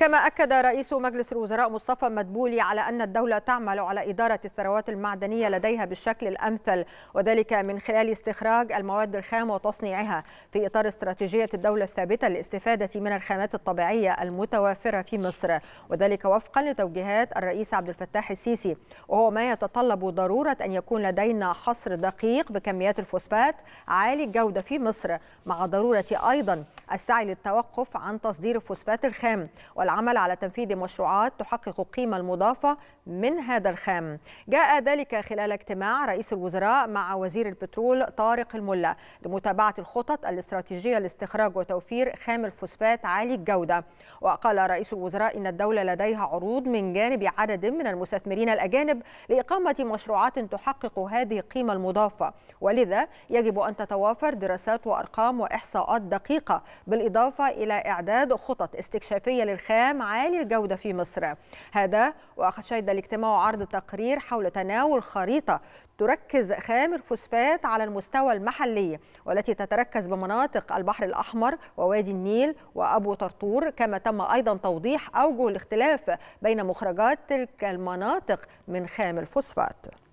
كما أكد رئيس مجلس الوزراء مصطفى مدبولي على أن الدولة تعمل على إدارة الثروات المعدنية لديها بالشكل الأمثل وذلك من خلال استخراج المواد الخام وتصنيعها في إطار استراتيجية الدولة الثابتة للاستفادة من الخامات الطبيعية المتوافرة في مصر وذلك وفقا لتوجيهات الرئيس عبد الفتاح السيسي وهو ما يتطلب ضرورة أن يكون لدينا حصر دقيق بكميات الفوسفات عالي الجودة في مصر مع ضرورة أيضا السعي للتوقف عن تصدير الفوسفات الخام والعالي العمل على تنفيذ مشروعات تحقق قيمة المضافة من هذا الخام جاء ذلك خلال اجتماع رئيس الوزراء مع وزير البترول طارق الملا لمتابعة الخطط الاستراتيجية لاستخراج وتوفير خام الفوسفات عالي الجودة وقال رئيس الوزراء إن الدولة لديها عروض من جانب عدد من المستثمرين الأجانب لإقامة مشروعات تحقق هذه القيمة المضافة ولذا يجب أن تتوافر دراسات وأرقام وإحصاءات دقيقة بالإضافة إلى إعداد خطط استكشافية للخام استخدام عالي الجودة في مصر هذا وأخذ شهد الاجتماع عرض تقرير حول تناول خريطة تركز خام الفوسفات على المستوى المحلي والتي تتركز بمناطق البحر الأحمر ووادي النيل وأبو طرطور كما تم أيضا توضيح أوجه الاختلاف بين مخرجات تلك المناطق من خام الفوسفات